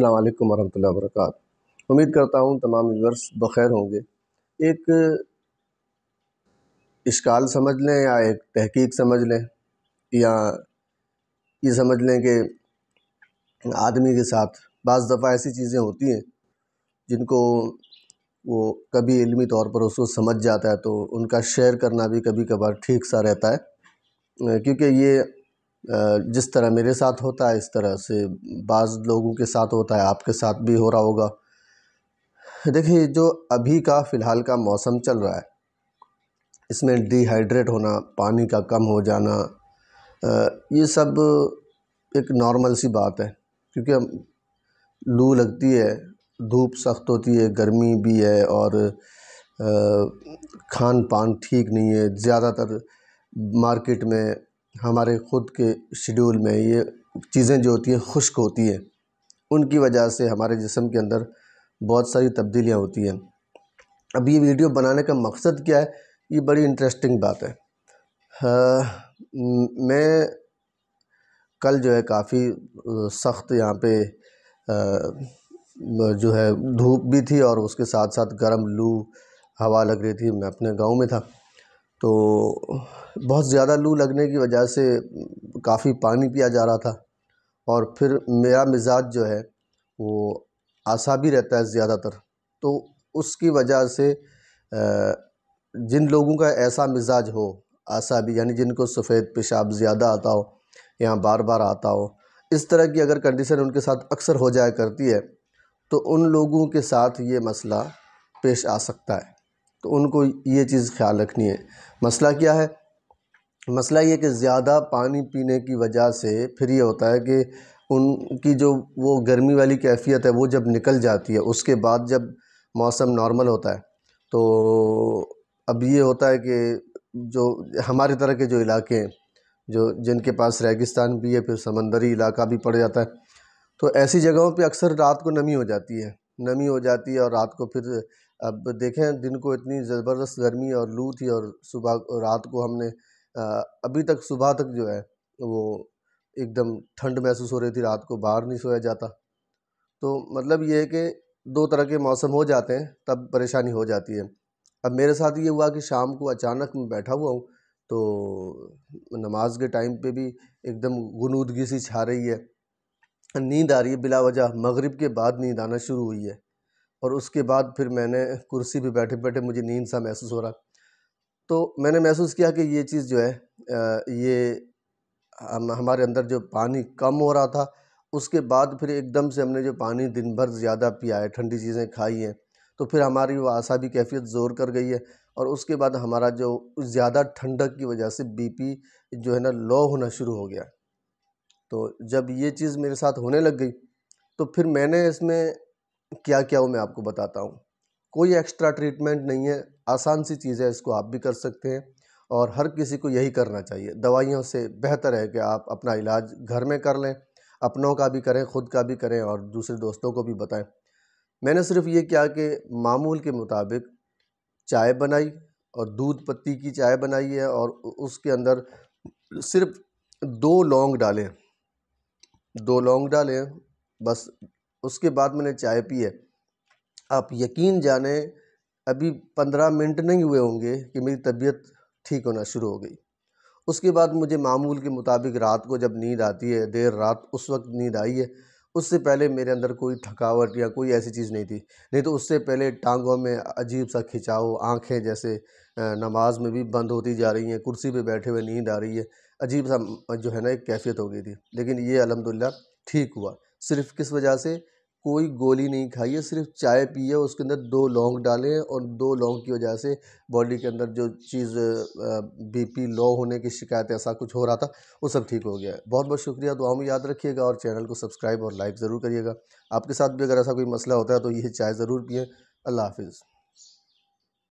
अल्लाम वरह वरक उम्मीद करता हूँ तमाम व्यूवर्स बखैर होंगे एक इश्काल समझ लें या एक तहकीक समझ लें या ये समझ लें कि आदमी के साथ बज़ दफ़ा ऐसी चीज़ें होती हैं जिनको वो कभी इलमी तौर पर उसको समझ जाता है तो उनका शेयर करना भी कभी कभार ठीक सा रहता है क्योंकि ये जिस तरह मेरे साथ होता है इस तरह से बाज़ लोगों के साथ होता है आपके साथ भी हो रहा होगा देखिए जो अभी का फ़िलहाल का मौसम चल रहा है इसमें डिहाइड्रेट होना पानी का कम हो जाना ये सब एक नॉर्मल सी बात है क्योंकि लू लगती है धूप सख्त होती है गर्मी भी है और खान पान ठीक नहीं है ज़्यादातर मार्केट में हमारे ख़ुद के शेड्यूल में ये चीज़ें जो होती हैं खुश्क होती हैं उनकी वजह से हमारे जिसम के अंदर बहुत सारी तब्दीलियाँ होती हैं अब ये वीडियो बनाने का मकसद क्या है ये बड़ी इंटरेस्टिंग बात है हाँ, मैं कल जो है काफ़ी सख्त यहाँ पे जो है धूप भी थी और उसके साथ साथ गर्म लू हवा लग रही थी मैं अपने गांव में था तो बहुत ज़्यादा लू लगने की वजह से काफ़ी पानी पिया जा रहा था और फिर मेरा मिजाज जो है वो भी रहता है ज़्यादातर तो उसकी वजह से जिन लोगों का ऐसा मिजाज हो भी यानी जिनको सफ़ेद पेशाब ज़्यादा आता हो या बार बार आता हो इस तरह की अगर कंडीशन उनके साथ अक्सर हो जाया करती है तो उन लोगों के साथ ये मसला पेश आ सकता है तो उनको ये चीज़ ख्याल रखनी है मसला क्या है मसला ये कि ज़्यादा पानी पीने की वजह से फिर ये होता है कि उनकी जो वो गर्मी वाली कैफियत है वो जब निकल जाती है उसके बाद जब मौसम नॉर्मल होता है तो अब ये होता है कि जो हमारे तरह के जो इलाके हैं जो जिनके पास रेगिस्तान भी है फिर समंदरी इलाका भी पड़ जाता है तो ऐसी जगहों पे अक्सर रात को नमी हो जाती है नमी हो जाती है और रात को फिर अब देखें दिन को इतनी ज़बरदस्त गर्मी और लू थी और सुबह रात को हमने अभी तक सुबह तक जो है वो एकदम ठंड महसूस हो रही थी रात को बाहर नहीं सोया जाता तो मतलब ये है कि दो तरह के मौसम हो जाते हैं तब परेशानी हो जाती है अब मेरे साथ ये हुआ कि शाम को अचानक मैं बैठा हुआ हूँ तो नमाज के टाइम पे भी एकदम गनूदगी सी छा रही है नींद आ रही है बिला वजह मगरिब के बाद नींद आना शुरू हुई है और उसके बाद फिर मैंने कुर्सी पर बैठे बैठे मुझे नींद सा महसूस हो रहा तो मैंने महसूस किया कि ये चीज़ जो है ये हम हमारे अंदर जो पानी कम हो रहा था उसके बाद फिर एकदम से हमने जो पानी दिन भर ज़्यादा पिया है ठंडी चीज़ें खाई हैं तो फिर हमारी वो आसाबी कैफियत ज़ोर कर गई है और उसके बाद हमारा जो ज़्यादा ठंडक की वजह से बीपी जो है ना लो होना शुरू हो गया तो जब ये चीज़ मेरे साथ होने लग गई तो फिर मैंने इसमें क्या क्या वो मैं आपको बताता हूँ कोई एक्स्ट्रा ट्रीटमेंट नहीं है आसान सी चीज़ है इसको आप भी कर सकते हैं और हर किसी को यही करना चाहिए दवाइयों से बेहतर है कि आप अपना इलाज घर में कर लें अपनों का भी करें ख़ुद का भी करें और दूसरे दोस्तों को भी बताएं मैंने सिर्फ ये किया कि मामूल के मुताबिक चाय बनाई और दूध पत्ती की चाय बनाई है और उसके अंदर सिर्फ दो लौंग डालें दो लौंग डालें बस उसके बाद मैंने चाय पी है आप यकीन जाने अभी पंद्रह मिनट नहीं हुए होंगे कि मेरी तबीयत ठीक होना शुरू हो गई उसके बाद मुझे मामूल के मुताबिक रात को जब नींद आती है देर रात उस वक्त नींद आई है उससे पहले मेरे अंदर कोई थकावट या कोई ऐसी चीज़ नहीं थी नहीं तो उससे पहले टांगों में अजीब सा खिंचाव आँखें जैसे नमाज में भी बंद होती जा रही हैं कुर्सी पे बैठे हुए नींद आ रही है अजीब सा जो है ना एक कैफियत हो गई थी लेकिन ये अलहमदिल्ला ठीक हुआ सिर्फ किस वजह से कोई गोली नहीं है सिर्फ चाय पिए उसके अंदर दो लौंग डालें और दो लौंग की वजह से बॉडी के अंदर जो चीज़ बीपी लो होने की शिकायत ऐसा कुछ हो रहा था वो सब ठीक हो गया है बहुत बहुत शुक्रिया दुआ में याद रखिएगा और चैनल को सब्सक्राइब और लाइक ज़रूर करिएगा आपके साथ भी अगर ऐसा कोई मसला होता है तो ये चाय ज़रूर पिए अल्लाह हाफिज़